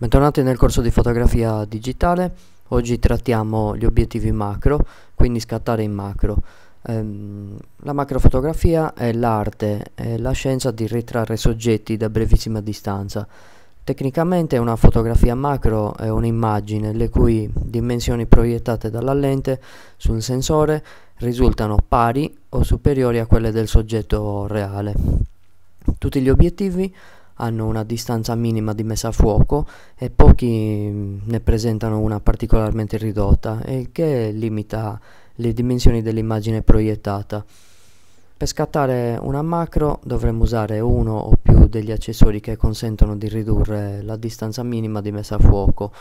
Bentornati nel corso di fotografia digitale, oggi trattiamo gli obiettivi macro, quindi scattare in macro. Ehm, la macrofotografia è l'arte, è la scienza di ritrarre soggetti da brevissima distanza. Tecnicamente una fotografia macro è un'immagine le cui dimensioni proiettate dalla lente sul sensore risultano pari o superiori a quelle del soggetto reale. Tutti gli obiettivi hanno una distanza minima di messa a fuoco e pochi mm, ne presentano una particolarmente ridotta, il che limita le dimensioni dell'immagine proiettata. Per scattare una macro dovremmo usare uno o più degli accessori che consentono di ridurre la distanza minima di messa a fuoco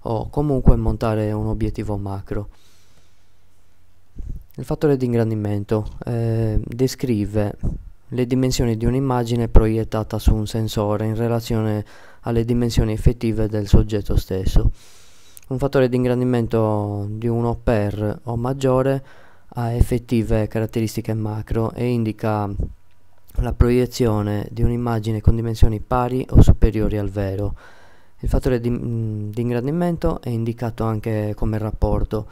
o comunque montare un obiettivo macro. Il fattore di ingrandimento eh, descrive le dimensioni di un'immagine proiettata su un sensore in relazione alle dimensioni effettive del soggetto stesso. Un fattore di ingrandimento di 1 per o maggiore ha effettive caratteristiche macro e indica la proiezione di un'immagine con dimensioni pari o superiori al vero. Il fattore di, mm, di ingrandimento è indicato anche come rapporto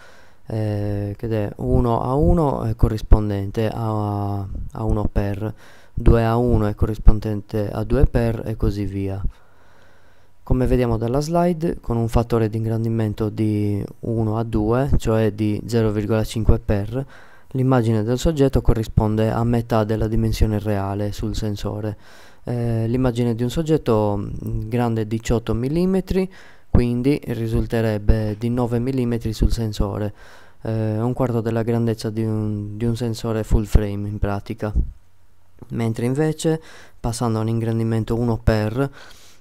eh, ed è 1 a 1 è corrispondente a, a 1 per 2 a 1 è corrispondente a 2 per e così via come vediamo dalla slide con un fattore di ingrandimento di 1 a 2 cioè di 0,5 per l'immagine del soggetto corrisponde a metà della dimensione reale sul sensore eh, l'immagine di un soggetto mm, grande 18 mm quindi risulterebbe di 9 mm sul sensore, eh, un quarto della grandezza di un, di un sensore full frame in pratica. Mentre invece, passando a un ingrandimento 1x,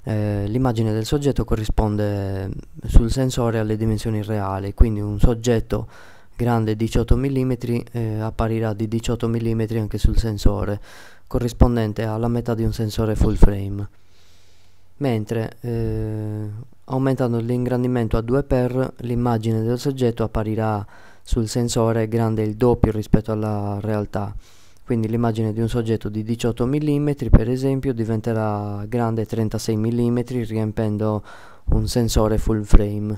eh, l'immagine del soggetto corrisponde sul sensore alle dimensioni reali, quindi un soggetto grande 18 mm eh, apparirà di 18 mm anche sul sensore, corrispondente alla metà di un sensore full frame mentre eh, aumentando l'ingrandimento a 2x l'immagine del soggetto apparirà sul sensore grande il doppio rispetto alla realtà quindi l'immagine di un soggetto di 18 mm per esempio diventerà grande 36 mm riempendo un sensore full frame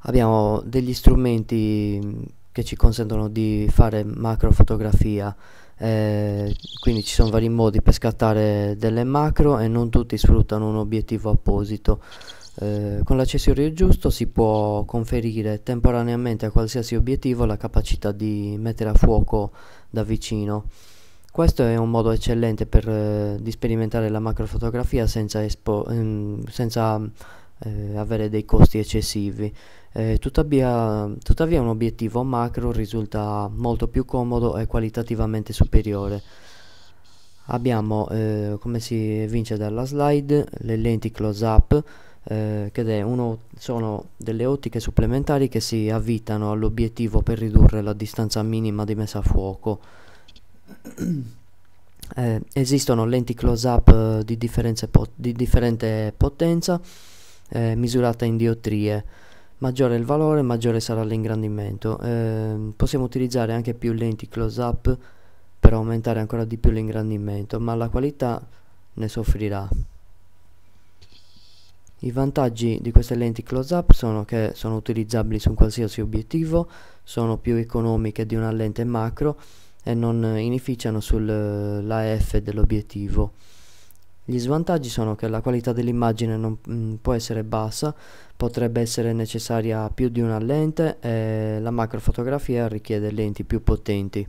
abbiamo degli strumenti che ci consentono di fare macrofotografia eh, quindi ci sono vari modi per scattare delle macro e non tutti sfruttano un obiettivo apposito eh, con l'accessorio giusto si può conferire temporaneamente a qualsiasi obiettivo la capacità di mettere a fuoco da vicino questo è un modo eccellente per, eh, di sperimentare la macrofotografia senza, ehm, senza eh, avere dei costi eccessivi eh, tuttavia, tuttavia un obiettivo macro risulta molto più comodo e qualitativamente superiore. Abbiamo, eh, come si evince dalla slide, le lenti close up, eh, che uno, sono delle ottiche supplementari che si avvitano all'obiettivo per ridurre la distanza minima di messa a fuoco. Eh, esistono lenti close up eh, di, di, differente potenza eh, misurata in diottrie maggiore è il valore, maggiore sarà l'ingrandimento. Eh, possiamo utilizzare anche più lenti close up per aumentare ancora di più l'ingrandimento, ma la qualità ne soffrirà. I vantaggi di queste lenti close up sono che sono utilizzabili su qualsiasi obiettivo, sono più economiche di una lente macro e non inificiano sull'AF dell'obiettivo. Gli svantaggi sono che la qualità dell'immagine non mh, mm, può essere bassa, potrebbe essere necessaria più di una lente e la macrofotografia richiede lenti più potenti.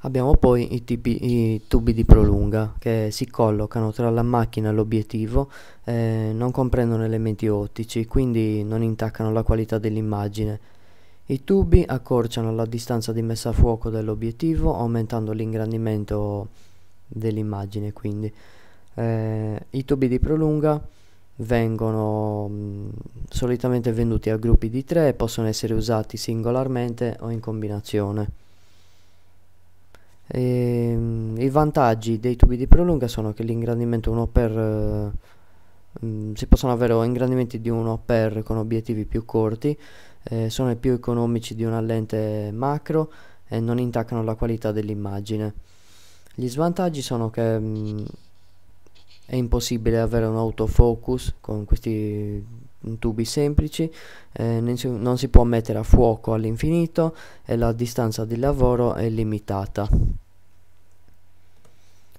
Abbiamo poi i, tipi, i, tubi di prolunga che si collocano tra la macchina e l'obiettivo, eh, non comprendono elementi ottici, quindi non intaccano la qualità dell'immagine. I tubi accorciano la distanza di messa a fuoco dell'obiettivo aumentando l'ingrandimento dell'immagine quindi eh, i tubi di prolunga vengono mh, mm, solitamente venduti a gruppi di tre e possono essere usati singolarmente o in combinazione e, ehm, mh, i vantaggi dei tubi di prolunga sono che l'ingrandimento 1x Mm, si possono avere o ingrandimenti di un OPR con obiettivi più corti, eh, sono i più economici di una lente macro e non intaccano la qualità dell'immagine. Gli svantaggi sono che mh, mm, è impossibile avere un autofocus con questi mm, tubi semplici, eh, non si può mettere a fuoco all'infinito e la distanza di lavoro è limitata.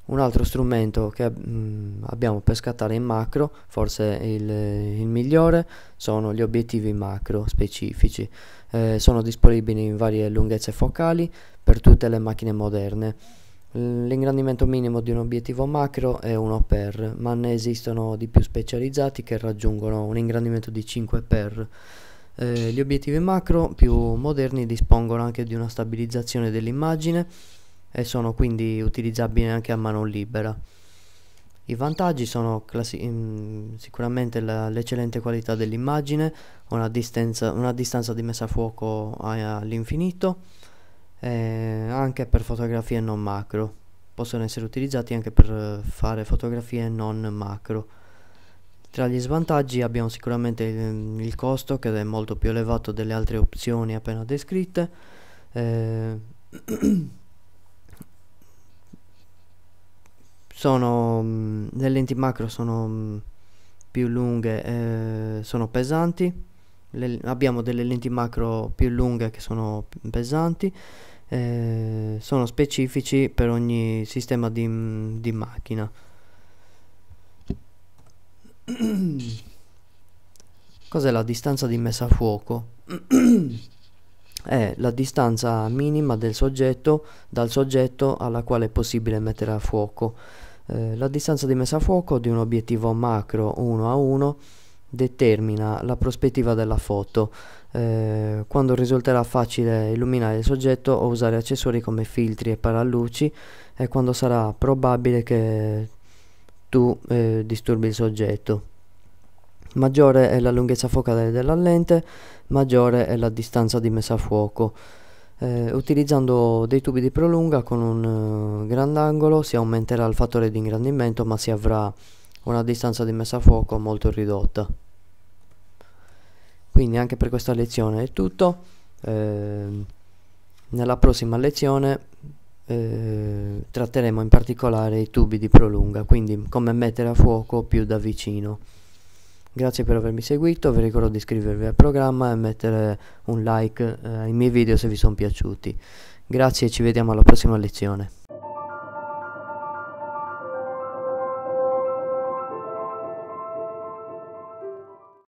Un altro strumento che mm, abbiamo per scattare in macro, forse il, il migliore, sono gli obiettivi macro specifici. Eh, sono disponibili in varie lunghezze focali per tutte le macchine moderne. L'ingrandimento minimo di un obiettivo macro è 1x, ma ne esistono di più specializzati che raggiungono un ingrandimento di 5x. Eh, gli obiettivi macro più moderni dispongono anche di una stabilizzazione dell'immagine e sono quindi utilizzabili anche a mano libera. I vantaggi sono mm, sicuramente l'eccellente qualità dell'immagine, una distanza, una distanza di messa a fuoco all'infinito, eh, anche per fotografie non macro. Possono essere utilizzati anche per fare fotografie non macro. Tra gli svantaggi abbiamo sicuramente il, mm, il costo che è molto più elevato delle altre opzioni appena descritte. Eh, sono mm, le lenti macro sono mm, più lunghe e eh, sono pesanti le, abbiamo delle lenti macro più lunghe che sono pesanti eh, sono specifici per ogni sistema di, mm, di macchina cos'è la distanza di messa a fuoco? è la distanza minima del soggetto dal soggetto alla quale è possibile mettere a fuoco eh, la distanza di messa a fuoco di un obiettivo macro 1 a 1 determina la prospettiva della foto eh, quando risulterà facile illuminare il soggetto o usare accessori come filtri e paralluci e quando sarà probabile che tu eh, disturbi il soggetto maggiore è la lunghezza focale della lente maggiore è la distanza di messa a fuoco eh, utilizzando dei tubi di prolunga con un eh, grandangolo si aumenterà il fattore di ingrandimento ma si avrà una distanza di messa a fuoco molto ridotta. Quindi anche per questa lezione è tutto. Eh, nella prossima lezione eh, tratteremo in particolare i tubi di prolunga, quindi come mettere a fuoco più da vicino. Grazie per avermi seguito, vi ricordo di iscrivervi al programma e mettere un like eh, ai miei video se vi sono piaciuti. Grazie e ci vediamo alla prossima lezione.